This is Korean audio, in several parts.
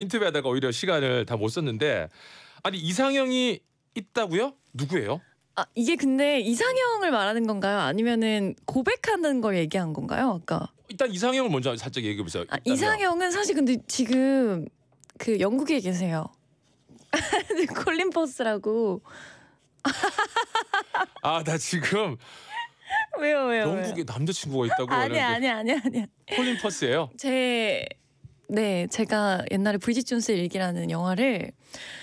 인터뷰하다가 오히려 시간을 다 못 썼는데 아니 이상형이 있다고요? 누구예요? 아, 이게 근데 이상형을 말하는 건가요? 아니면은 고백하는 걸 얘기한 건가요? 아까 일단 이상형을 먼저 살짝 얘기해 보세요. 아, 이상형은 사실 근데 지금 그 영국에 계세요. 콜린 퍼스라고. 아 나 지금 왜요 왜요? 영국에 남자친구가 있다고 아니 아니 아니 아니. 콜린 퍼스예요? 제 네, 제가 옛날에 브리지 존스의 일기라는 영화를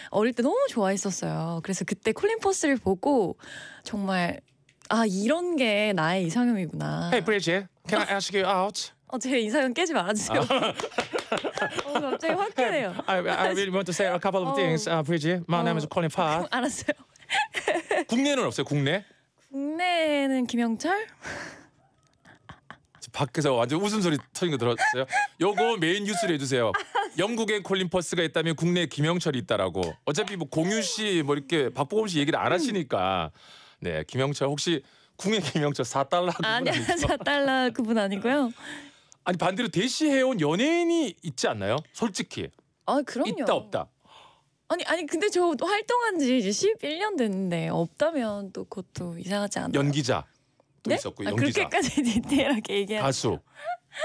어릴 때 너무 좋아했었어요. 그래서 그때 콜린 퍼스를 보고 정말 아 이런 게 나의 이상형이구나. Hey, Bridget, can I ask you out? 어, 제 이상형 깨지 말아주세요. 아. 어, 갑자기 화끈해요. I, I really want to say a couple of 어. things, uh, Bridget. My 어. name is Colin Park. 알았어요. 국내는 없어요, 국내? 국내는 김영철? 밖에서 완전 웃음소리 터진 거 들었어요? 요거 메인 뉴스로 해주세요. 영국에 콜린 퍼스가 있다면 국내에 김영철이 있다라고. 어차피 뭐 공유 씨, 뭐 이렇게 박보검 씨 얘기를 안 하시니까. 네, 김영철 혹시 국내 김영철 4달러 그분 아니, 아니죠? 4달러 그분 아니고요. 아니 반대로 대시해온 연예인이 있지 않나요? 솔직히. 아 그럼요. 있다 없다. 아니 아니 근데 저 활동한 지 이제 11년 됐는데 없다면 또 그것도 이상하지 않아요. 연기자. 네? 있었고 아, 연기자. 그렇게까지 디테일하게 얘기하 가수.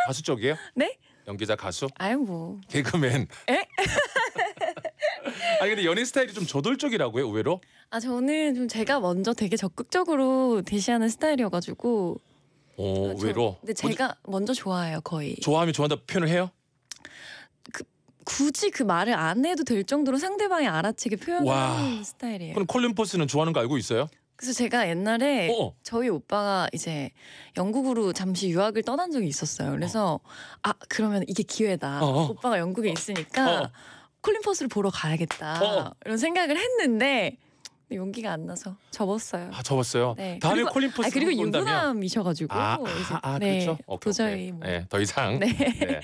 가수 쪽이에요? 네? 연기자 가수? 아유 뭐. 개그맨. 에? 아 근데 연예 스타일이 좀 저돌적이라고요 의외로? 아 저는 좀 제가 먼저 되게 적극적으로 대시하는 스타일이어가지고. 어 의외로. 근데 제가 먼저, 먼저 좋아해요 거의. 좋아하면 좋아한다 표현을 해요? 그 굳이 그 말을 안 해도 될 정도로 상대방이 알아채게 표현하는 스타일이에요. 그럼 콜린 퍼스는 좋아하는 거 알고 있어요? 그래서 제가 옛날에 어. 저희 오빠가 이제 영국으로 잠시 유학을 떠난 적이 있었어요. 그래서 어. 아 그러면 이게 기회다. 어. 어. 오빠가 영국에 있으니까 어. 콜린 퍼스를 보러 가야겠다 어. 이런 생각을 했는데 용기가 안 나서 접었어요. 아 접었어요. 네. 다음에 그리고, 콜린 퍼스 아, 그리고 유부남이셔가지고 아, 아, 아, 그렇죠? 네, 그렇죠. 오케이, 도저히 오케이. 뭐. 네, 더 이상 네. 네.